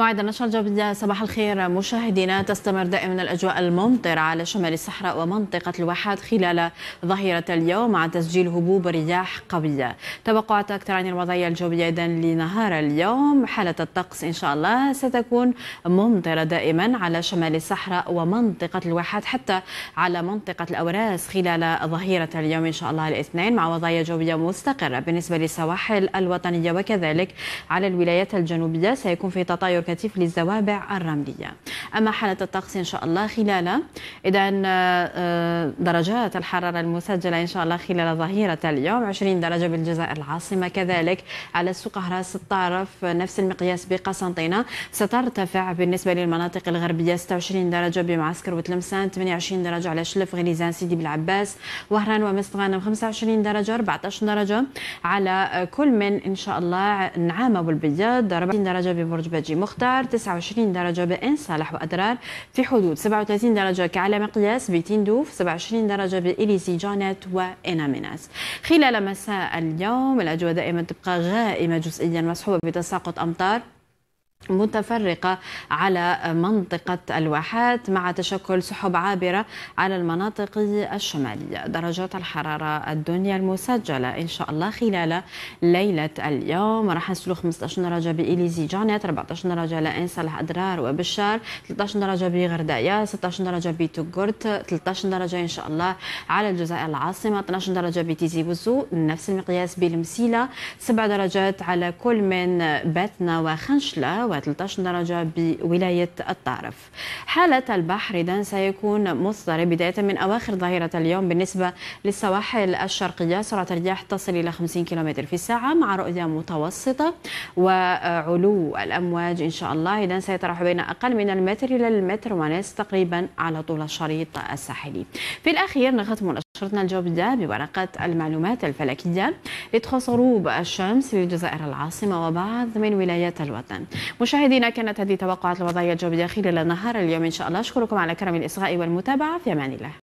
موعد النشر الجديد صباح الخير مشاهدينا تستمر دائما الأجواء الممطرة على شمال الصحراء ومنطقة الواحات خلال ظهيرة اليوم مع تسجيل هبوب رياح قوية توقعات أكثر عن الوضعية الجوية إذا لنهار اليوم حالة الطقس إن شاء الله ستكون ممطرة دائما على شمال الصحراء ومنطقة الواحات حتى على منطقة الأوراس خلال ظهيرة اليوم إن شاء الله الاثنين مع وضعية جوية مستقرة بالنسبة للسواحل الوطنية وكذلك على الولايات الجنوبية سيكون في تطاير كتف للزوابع الرملية أما حالة الطقس إن شاء الله خلال إذا آه، آه، درجات الحرارة المسجلة إن شاء الله خلال ظهيرة اليوم 20 درجة بالجزائر العاصمة كذلك على السوق قهرة الطارف نفس المقياس بقسنطينة سترتفع بالنسبة للمناطق الغربية 26 درجة بمعسكر وتلمسان 28 درجة على شلف غليزان سيدي بالعباس وهران ومست 25 درجة 14 درجة على آه، كل من إن شاء الله نعامة والبيض 40 درجة ببرج باجي مختلف مختار 29 درجة بإن صالح وأدرار في حدود 37 درجة كعلى مقياس بتندوف 27 درجة بإليسي جانت وإناميناس خلال مساء اليوم الأجواء دائما تبقى غائمة جزئيا مصحوبة بتساقط أمطار متفرقة على منطقة الواحات مع تشكل سحب عابرة على المناطق الشمالية درجات الحرارة الدنيا المسجلة إن شاء الله خلال ليلة اليوم راح نسلو 15 درجة بإليزي جانيت 14 درجة لإنسا الأدرار وبشار 13 درجة بغردايا 16 درجة بتوغورت 13 درجة إن شاء الله على الجزائر العاصمة 12 درجة بتيزي وزو نفس المقياس بالمسيلة 7 درجات على كل من باتنا وخنشلة و13 درجة بولاية الطارف حالة البحر إذن سيكون مصدر بداية من أواخر ظهيرة اليوم بالنسبة للسواحل الشرقية سرعة الرياح تصل إلى 50 كم في الساعة مع رؤية متوسطة وعلو الأمواج إن شاء الله إذن سيتراوح بين أقل من المتر إلى المتر ونصف تقريبا على طول الشريط الساحلي في الأخير نختم شرطنا ده بورقة المعلومات الفلكية لتخص غروب الشمس في جزائر العاصمة وبعض من ولايات الوطن مشاهدينا كانت هذه توقعات الوضعية الجوية خلال نهار اليوم إن شاء الله أشكركم على كرم الإصغاء والمتابعة في أمان الله